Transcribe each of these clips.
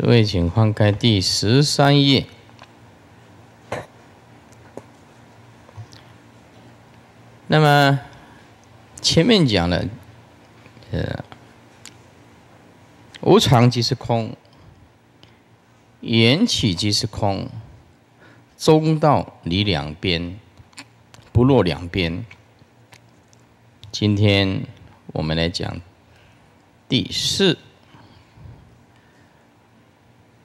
各位，请翻开第十三页。那么前面讲了，呃，无常即是空，缘起即是空，中道离两边，不落两边。今天我们来讲第四。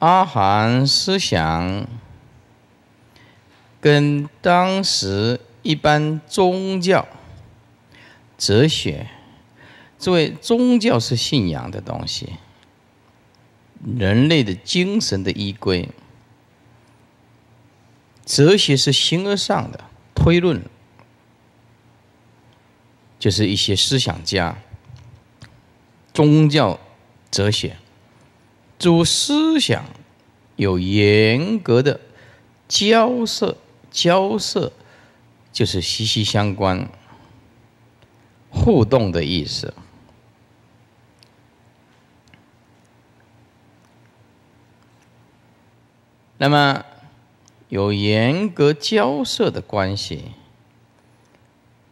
阿含思想跟当时一般宗教、哲学，作为宗教是信仰的东西，人类的精神的依归；哲学是形而上的推论，就是一些思想家、宗教、哲学。主思想有严格的交涉，交涉就是息息相关、互动的意思。那么有严格交涉的关系，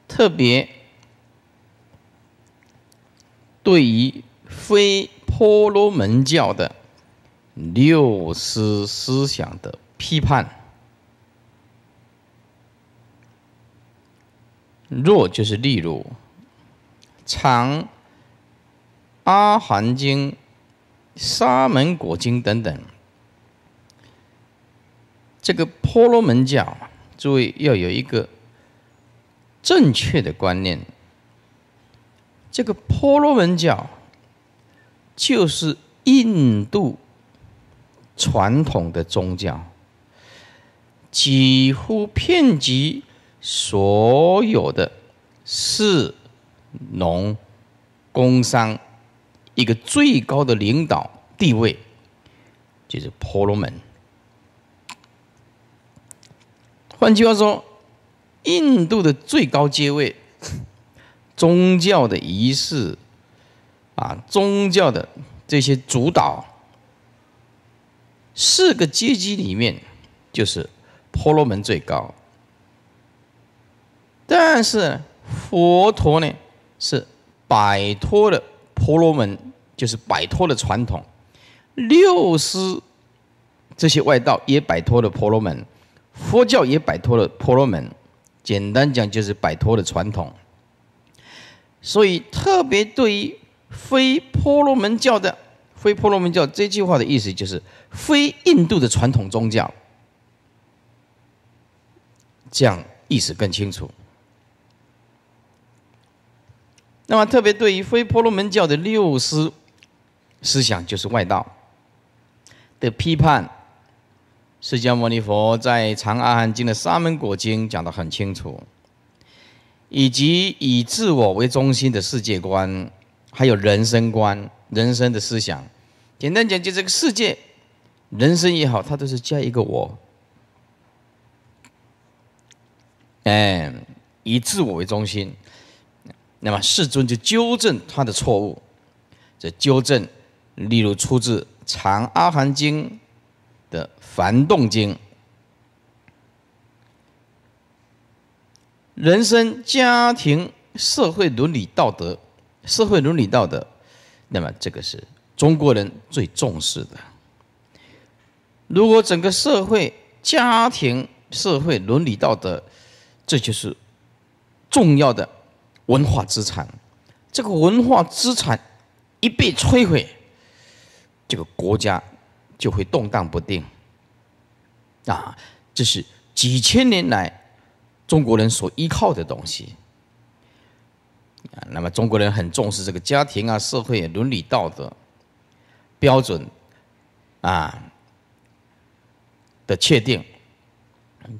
特别对于非婆罗门教的。六思思想的批判，若就是例如《长阿含经》《沙门果经》等等，这个婆罗门教，诸位要有一个正确的观念，这个婆罗门教就是印度。传统的宗教几乎遍及所有的士农工商，一个最高的领导地位就是婆罗门。换句话说，印度的最高阶位、宗教的仪式啊，宗教的这些主导。四个阶级里面，就是婆罗门最高。但是佛陀呢，是摆脱了婆罗门，就是摆脱了传统。六师这些外道也摆脱了婆罗门，佛教也摆脱了婆罗门。简单讲，就是摆脱了传统。所以，特别对于非婆罗门教的。非婆罗门教这句话的意思就是非印度的传统宗教，这样意思更清楚。那么，特别对于非婆罗门教的六师思想，就是外道的批判，释迦牟尼佛在《长阿含经》的《沙门果经》讲得很清楚，以及以自我为中心的世界观，还有人生观。人生的思想，简单讲，就这个世界，人生也好，它都是加一个“我”，哎，以自我为中心。那么世尊就纠正他的错误，这纠正，例如出自《长阿含经》的《梵动经》，人生、家庭、社会伦理道德，社会伦理道德。那么，这个是中国人最重视的。如果整个社会、家庭、社会伦理道德，这就是重要的文化资产。这个文化资产一被摧毁，这个国家就会动荡不定。啊，这是几千年来中国人所依靠的东西。啊，那么中国人很重视这个家庭啊、社会伦理道德标准啊的确定。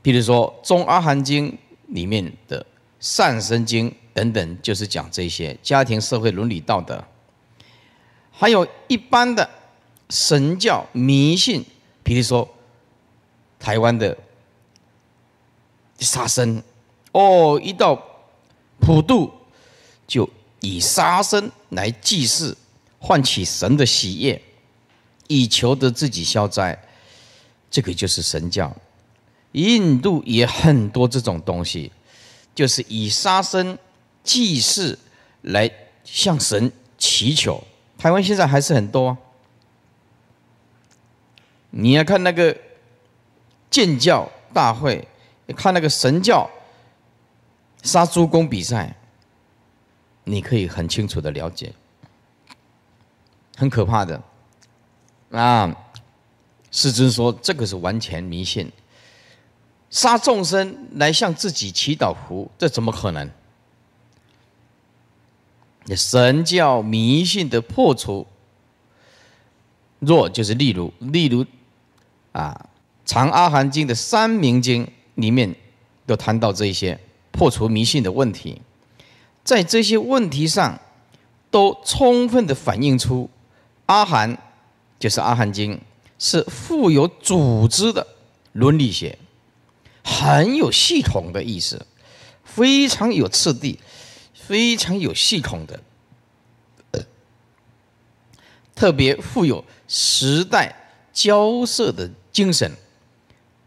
比如说《中阿含经》里面的《善生经》等等，就是讲这些家庭、社会伦理道德。还有一般的神教迷信，比如说台湾的杀生哦，一到普渡。就以杀生来祭祀，唤起神的喜悦，以求得自己消灾。这个就是神教。印度也很多这种东西，就是以杀生祭祀来向神祈求。台湾现在还是很多。你要看那个建教大会，看那个神教杀猪公比赛。你可以很清楚的了解，很可怕的。那世尊说这个是完全迷信，杀众生来向自己祈祷福，这怎么可能？神教迷信的破除，若就是例如，例如啊，《长阿含经》的三明经里面都谈到这些破除迷信的问题。在这些问题上，都充分的反映出，《阿含》就是《阿含经》，是富有组织的伦理学，很有系统的意识，非常有次第，非常有系统的，特别富有时代交涉的精神。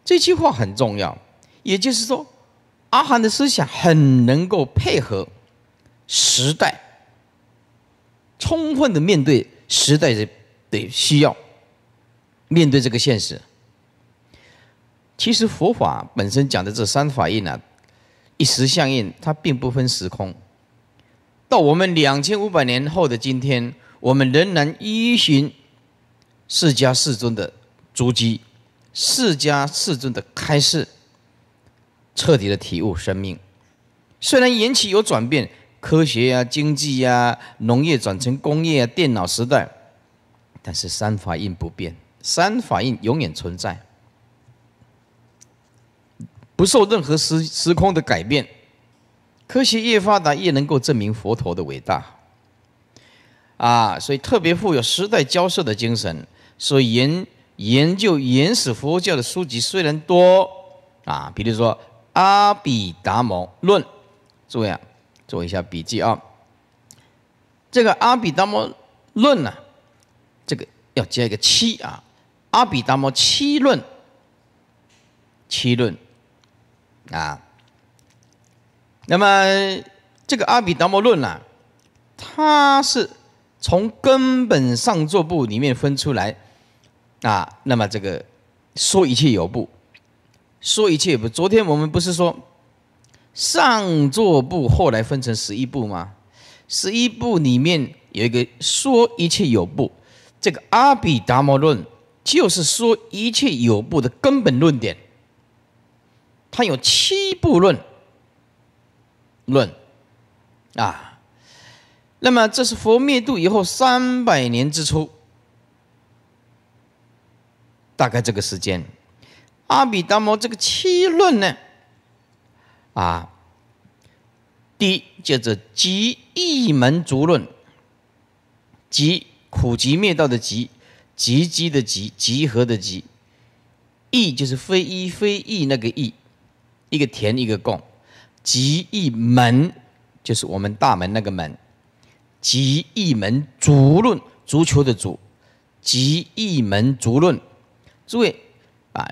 这句话很重要，也就是说，《阿含》的思想很能够配合。时代，充分的面对时代的的需要，面对这个现实。其实佛法本身讲的这三法印呢，一时相应，它并不分时空。到我们两千五百年后的今天，我们仍然依循释迦世尊的足迹，释迦世尊的开示，彻底的体悟生命。虽然缘起有转变。科学啊，经济啊，农业转成工业啊，电脑时代，但是三法印不变，三法印永远存在，不受任何时时空的改变。科学越发达，越能够证明佛陀的伟大。啊，所以特别富有时代交涉的精神，所以研研究原始佛教的书籍虽然多啊，比如说《阿毗达摩论》，诸位啊。做一下笔记啊，这个《阿比达摩论》呢，这个要加一个“七”啊，《阿比达摩七论》，七论啊。那么这个《阿比达摩论》呢，它是从根本上作部里面分出来啊。那么这个说一切有部，说一切部。昨天我们不是说？上座部后来分成十一部嘛，十一部里面有一个说一切有部，这个阿毗达摩论就是说一切有部的根本论点，它有七部论，论，啊，那么这是佛灭度以后三百年之初，大概这个时间，阿毗达摩这个七论呢。啊，第一叫做“集一门足论”，集苦集灭道的集，集集的集，集合的集，义就是非一非义那个义，一个田一个共，集一门就是我们大门那个门，集一门足论足球的足，集一门足论，诸位啊。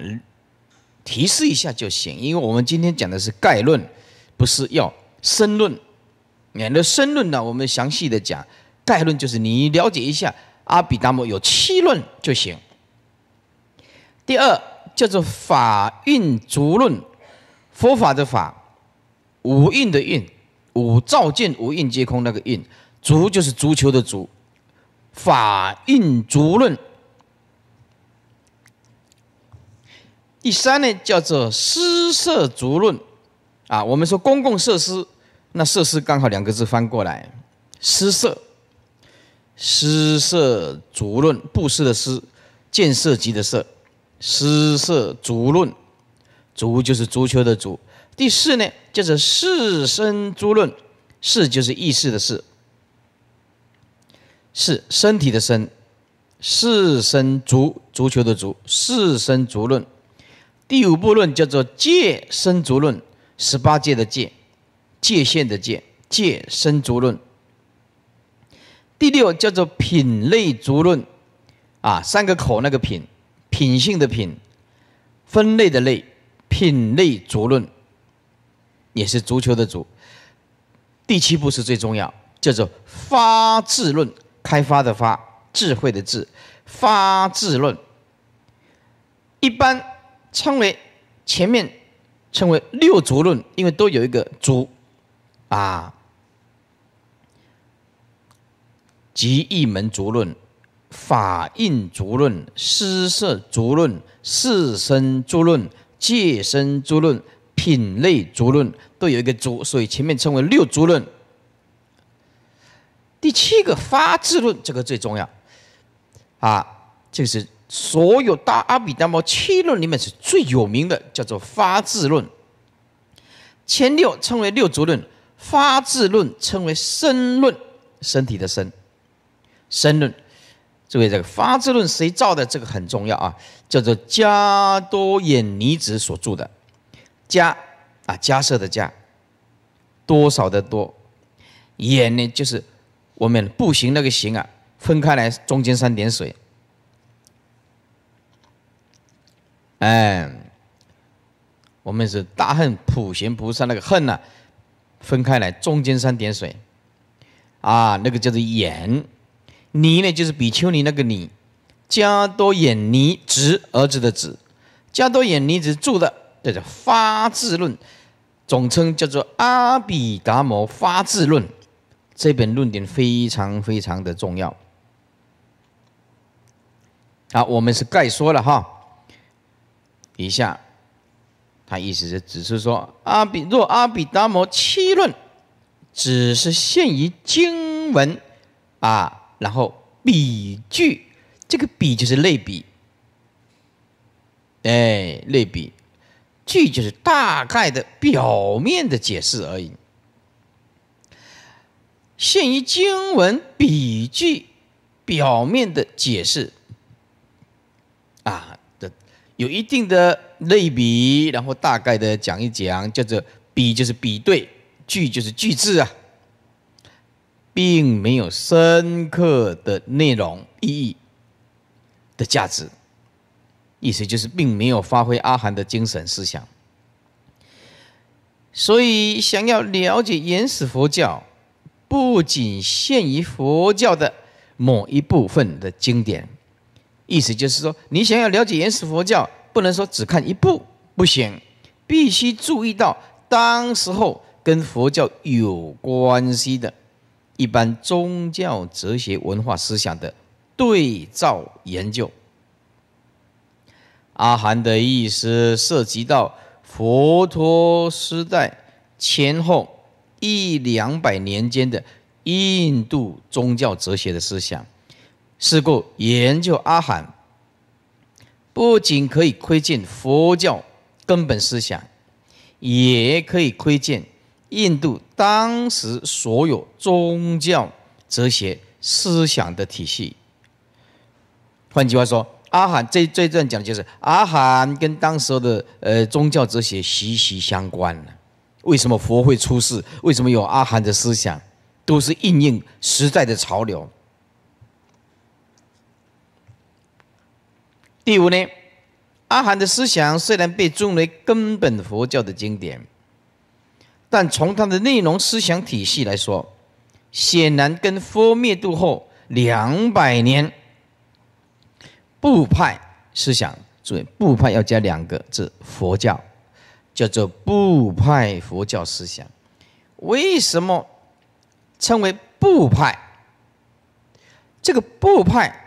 提示一下就行，因为我们今天讲的是概论，不是要申论。免得申论呢，我们详细的讲。概论就是你了解一下阿比达摩有七论就行。第二叫做法蕴足论，佛法的法，五印的印，五照见五印皆空那个印，足就是足球的足，法蕴足论。第三呢，叫做“施设足论”，啊，我们说公共设施，那设施刚好两个字翻过来，“施设”，“施设足论”，布施的施，建设级的设，“施设足论”，足就是足球的足。第四呢，就是“士身足论”，士就是意识的士，是身体的身，“士身足”，足球的足，“士身足论”。第五步论叫做界生足论，十八届的界，界限的界，界生足论。第六叫做品类足论，啊，三个口那个品，品性的品，分类的类，品类足论，也是足球的足。第七步是最重要，叫做发智论，开发的发，智慧的智，发智论。一般。称为前面称为六足论，因为都有一个足啊，即一门足论、法印足论、施设足论、四身足论、界身足论、品类足论，都有一个足，所以前面称为六足论。第七个发智论，这个最重要啊，就是。所有大阿比达摩七论里面是最有名的，叫做发智论。前六称为六足论，发智论称为身论，身体的身。身论，注意这个发智论谁造的，这个很重要啊，叫做加多眼尼子所著的。加啊，加设的加，多少的多，眼呢就是我们步行那个行啊，分开来中间三点水。哎，我们是大恨普贤菩萨那个恨呢，分开来中间三点水，啊，那个叫做眼，泥呢就是比丘尼那个泥，加多眼尼指儿子的子，加多眼尼子住的，这叫发智论，总称叫做阿比达摩发智论，这本论点非常非常的重要，啊，我们是概说了哈。一下，他意思是只是说阿比若阿比达摩七论只是限于经文啊，然后比句，这个比就是类比，哎，类比句就是大概的表面的解释而已，限于经文比句表面的解释啊。有一定的类比，然后大概的讲一讲，叫做“比”就是比对，“句”就是句字啊，并没有深刻的内容意义的价值，意思就是并没有发挥阿含的精神思想。所以，想要了解原始佛教，不仅限于佛教的某一部分的经典。意思就是说，你想要了解原始佛教，不能说只看一部不行，必须注意到当时候跟佛教有关系的一般宗教、哲学、文化、思想的对照研究。阿含的意思涉及到佛陀时代前后一两百年间的印度宗教哲学的思想。是故研究阿含，不仅可以窥见佛教根本思想，也可以窥见印度当时所有宗教哲学思想的体系。换句话说，阿含这这段讲的就是阿含跟当时的呃宗教哲学息息相关为什么佛会出世？为什么有阿含的思想？都是应应时代的潮流。第五呢，阿含的思想虽然被尊为根本佛教的经典，但从它的内容思想体系来说，显然跟佛灭度后两百年部派思想注意，部派要加两个字佛教，叫做部派佛教思想。为什么称为部派？这个部派。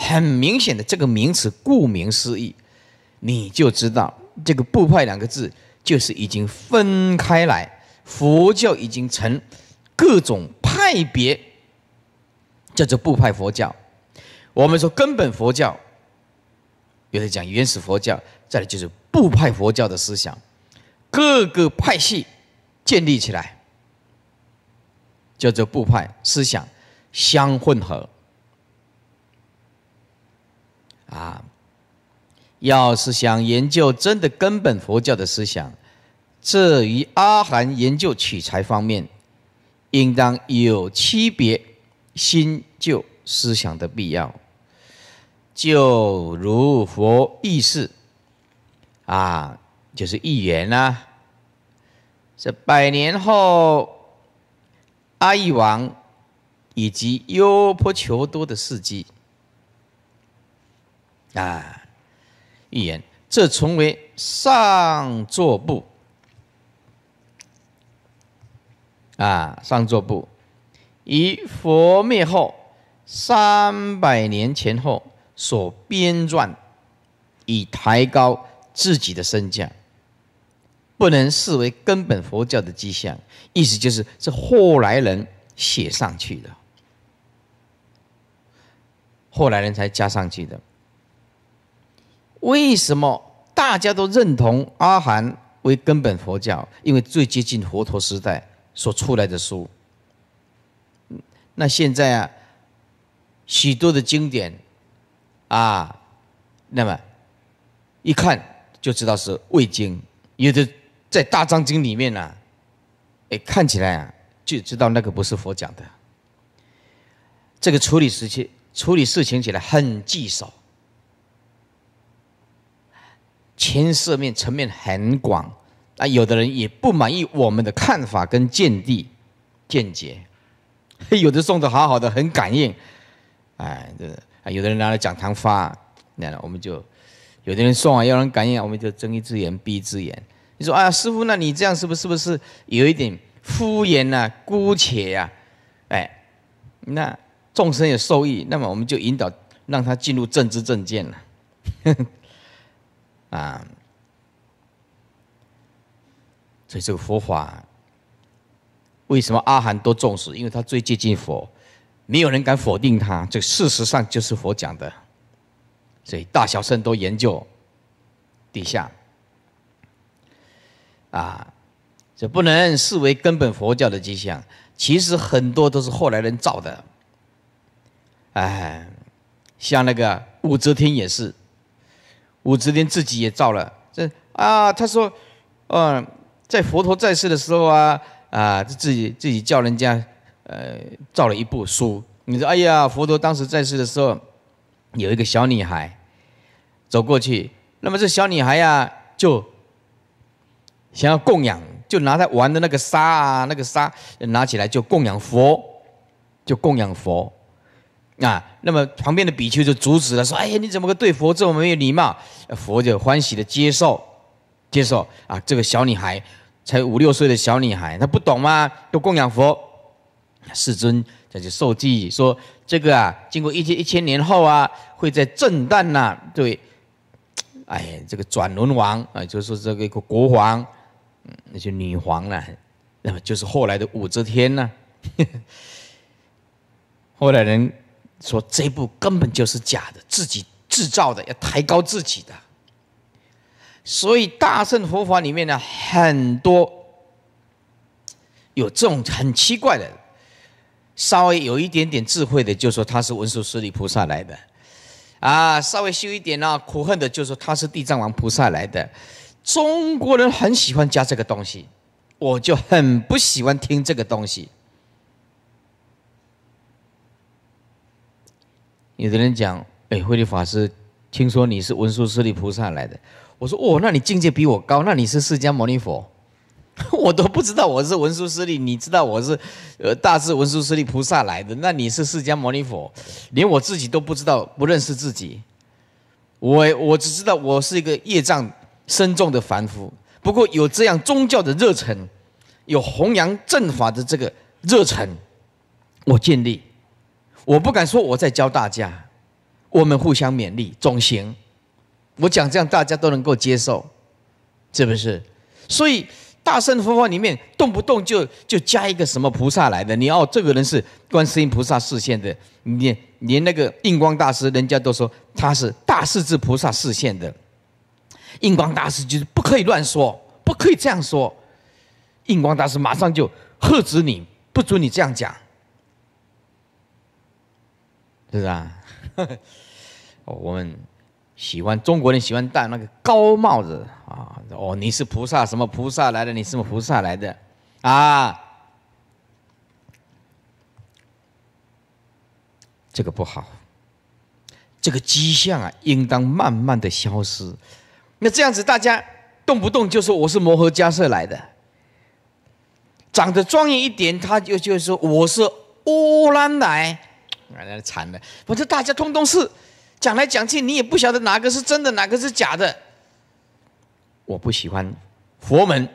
很明显的，这个名词顾名思义，你就知道这个“部派”两个字就是已经分开来，佛教已经成各种派别，叫做部派佛教。我们说根本佛教，有的讲原始佛教，再来就是部派佛教的思想，各个派系建立起来，叫做部派思想相混合。啊，要是想研究真的根本佛教的思想，这与阿含研究取材方面，应当有区别新旧思想的必要。就如佛意事，啊，就是易言啊。这百年后阿育王以及优婆求多的事迹。啊！预言这从为上座部啊，上座部以佛灭后三百年前后所编撰，以抬高自己的身价，不能视为根本佛教的迹象。意思就是这后来人写上去的，后来人才加上去的。为什么大家都认同阿含为根本佛教？因为最接近佛陀时代所出来的书。那现在啊，许多的经典，啊，那么一看就知道是未经。有的在大藏经里面呢，哎，看起来啊就知道那个不是佛讲的。这个处理事情，处理事情起来很棘手。牵涉面层面很广，啊，有的人也不满意我们的看法跟见地、见解，有的送的好好的，很感应，哎，这啊，有的人拿来讲堂发，那我们就，有的人送啊，要人感应啊，我们就睁一只眼闭一只眼。你说啊，师傅，那你这样是不是不是有一点敷衍呐，姑且呀，哎，那众生也受益，那么我们就引导让他进入正知正见了。啊，所以这个佛法为什么阿含多重视？因为它最接近佛，没有人敢否定它。这事实上就是佛讲的，所以大小圣都研究底下，啊，这不能视为根本佛教的迹象。其实很多都是后来人造的，哎，像那个武则天也是。武则天自己也造了，这啊，他说，嗯，在佛陀在世的时候啊啊，自己自己叫人家，呃，造了一部书。你说，哎呀，佛陀当时在世的时候，有一个小女孩，走过去，那么这小女孩呀，就想要供养，就拿她玩的那个沙啊，那个沙拿起来就供养佛，就供养佛。啊，那么旁边的比丘就阻止了，说：“哎呀，你怎么个对佛这么没有礼貌？”佛就欢喜的接受，接受啊，这个小女孩，才五六岁的小女孩，她不懂吗？都供养佛，世尊在这受记说，这个啊，经过一千一千年后啊，会在震旦呐，对，哎呀，这个转轮王啊，就是这个一个国王，那些女皇呢，那么就是后来的武则天呢，后来人。说这部根本就是假的，自己制造的，要抬高自己的。所以大乘佛法里面呢，很多有这种很奇怪的，稍微有一点点智慧的，就说他是文殊师利菩萨来的，啊，稍微修一点呢，苦恨的就说他是地藏王菩萨来的。中国人很喜欢加这个东西，我就很不喜欢听这个东西。有的人讲，哎，慧律法师，听说你是文殊师利菩萨来的，我说，哦，那你境界比我高，那你是释迦牟尼佛，我都不知道我是文殊师利，你知道我是，呃，大智文殊师利菩萨来的，那你是释迦牟尼佛，连我自己都不知道，不认识自己，我我只知道我是一个业障深重的凡夫，不过有这样宗教的热忱，有弘扬正法的这个热忱，我尽力。我不敢说我在教大家，我们互相勉励总行。我讲这样大家都能够接受，是不是？所以大圣佛法里面动不动就就加一个什么菩萨来的？你要这个人是观世音菩萨视线的，你连那个印光大师人家都说他是大势至菩萨视线的。印光大师就是不可以乱说，不可以这样说。印光大师马上就喝止你，不准你这样讲。是不是啊？我们喜欢中国人喜欢戴那个高帽子啊！哦，你是菩萨，什么菩萨来的？你是菩萨来的，啊！这个不好，这个迹象啊，应当慢慢的消失。那这样子，大家动不动就说我是摩诃迦摄来的，长得庄严一点，他就就说我是乌兰来。啊，那惨了。反正大家通通是讲来讲去，你也不晓得哪个是真的，哪个是假的。我不喜欢佛门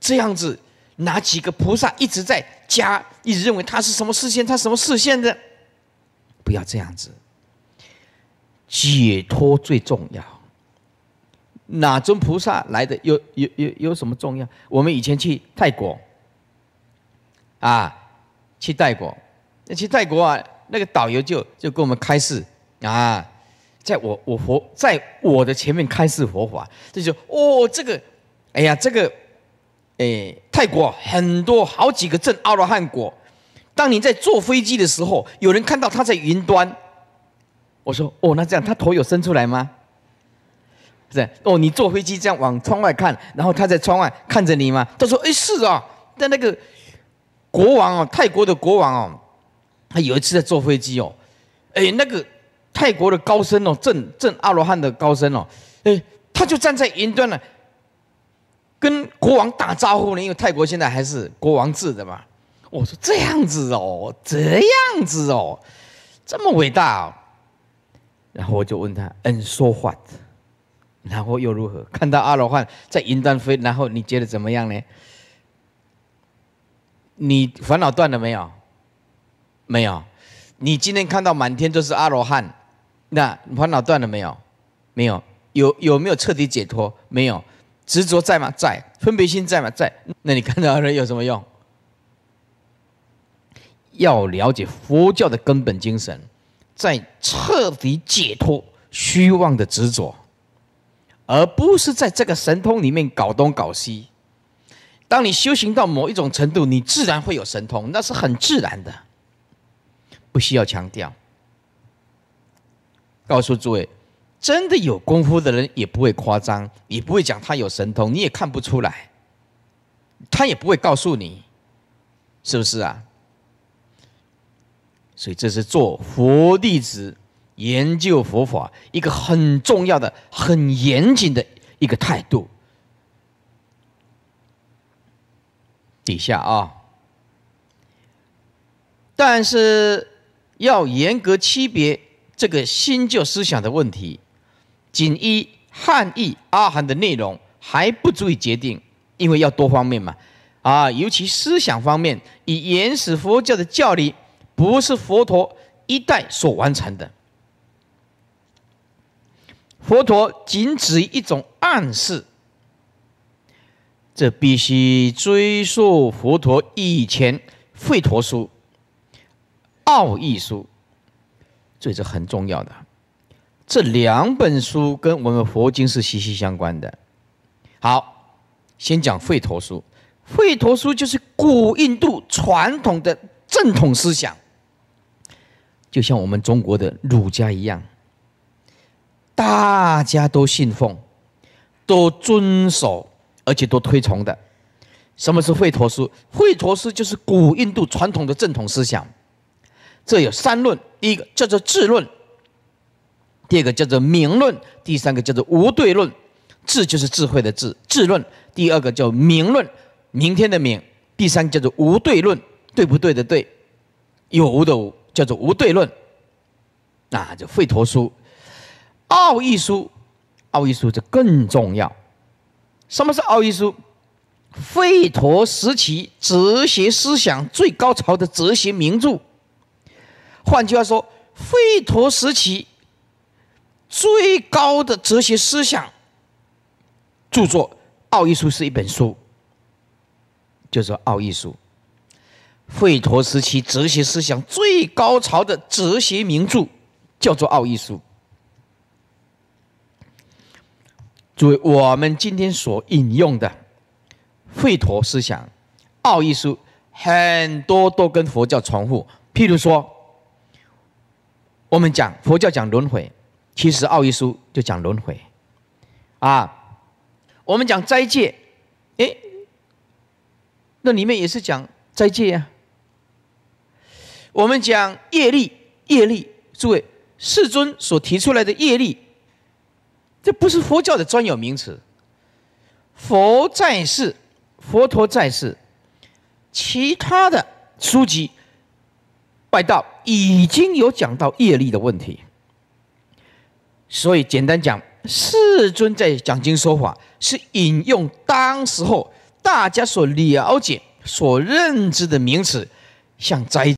这样子，哪几个菩萨一直在加，一直认为他是什么视线，他什么视线的？不要这样子，解脱最重要。哪尊菩萨来的有有有有什么重要？我们以前去泰国啊，去泰国，去泰国啊。那个导游就就跟我们开示啊，在我我佛在我的前面开示佛法，他就哦这个，哎呀这个，哎泰国很多好几个镇阿罗汉果，当你在坐飞机的时候，有人看到他在云端。我说哦那这样他头有伸出来吗？是哦你坐飞机这样往窗外看，然后他在窗外看着你吗？他说哎是啊，但那个国王哦泰国的国王哦。他有一次在坐飞机哦，哎，那个泰国的高僧哦，正正阿罗汉的高僧哦，哎，他就站在云端呢，跟国王打招呼呢，因为泰国现在还是国王制的嘛。我说这样子哦，这样子哦，这么伟大。哦。然后我就问他：“嗯，说话，然后又如何？看到阿罗汉在云端飞，然后你觉得怎么样呢？你烦恼断了没有？”没有，你今天看到满天都是阿罗汉，那烦恼断了没有？没有，有有没有彻底解脱？没有，执着在吗？在，分别心在吗？在。那你看到人有什么用？要了解佛教的根本精神，在彻底解脱虚妄的执着，而不是在这个神通里面搞东搞西。当你修行到某一种程度，你自然会有神通，那是很自然的。不需要强调，告诉诸位，真的有功夫的人也不会夸张，也不会讲他有神通，你也看不出来，他也不会告诉你，是不是啊？所以这是做佛弟子研究佛法一个很重要的、很严谨的一个态度。底下啊，但是。要严格区别这个新旧思想的问题，仅依汉译阿含的内容还不足以决定，因为要多方面嘛。啊，尤其思想方面，以原始佛教的教理，不是佛陀一代所完成的。佛陀仅只一种暗示，这必须追溯佛陀以前吠陀书。奥义书，这是很重要的。这两本书跟我们佛经是息息相关的。好，先讲吠陀书。吠陀书就是古印度传统的正统思想，就像我们中国的儒家一样，大家都信奉、都遵守，而且都推崇的。什么是吠陀书？吠陀书就是古印度传统的正统思想。这有三论，第一个叫做智论，第二个叫做明论，第三个叫做无对论。智就是智慧的智，智论；第二个叫明论，明天的明；第三叫做无对论，对不对的对，有无的无，叫做无对论。那就《吠陀书》，《奥义书》，《奥义书》就更重要。什么是《奥义书》？吠陀时期哲学思想最高潮的哲学名著。换句话说，吠陀时期最高的哲学思想著作《奥义书》是一本书，就是《奥义书》。吠陀时期哲学思想最高潮的哲学名著叫做《奥义书》。作为我们今天所引用的吠陀思想，《奥义书》很多都跟佛教重复，譬如说。我们讲佛教讲轮回，其实奥义书就讲轮回，啊，我们讲斋戒，哎，那里面也是讲斋戒啊。我们讲业力，业力，诸位，世尊所提出来的业力，这不是佛教的专有名词，佛在世，佛陀在世，其他的书籍。外道已经有讲到业力的问题，所以简单讲，世尊在讲经说法，是引用当时候大家所了解、所认知的名词，像灾。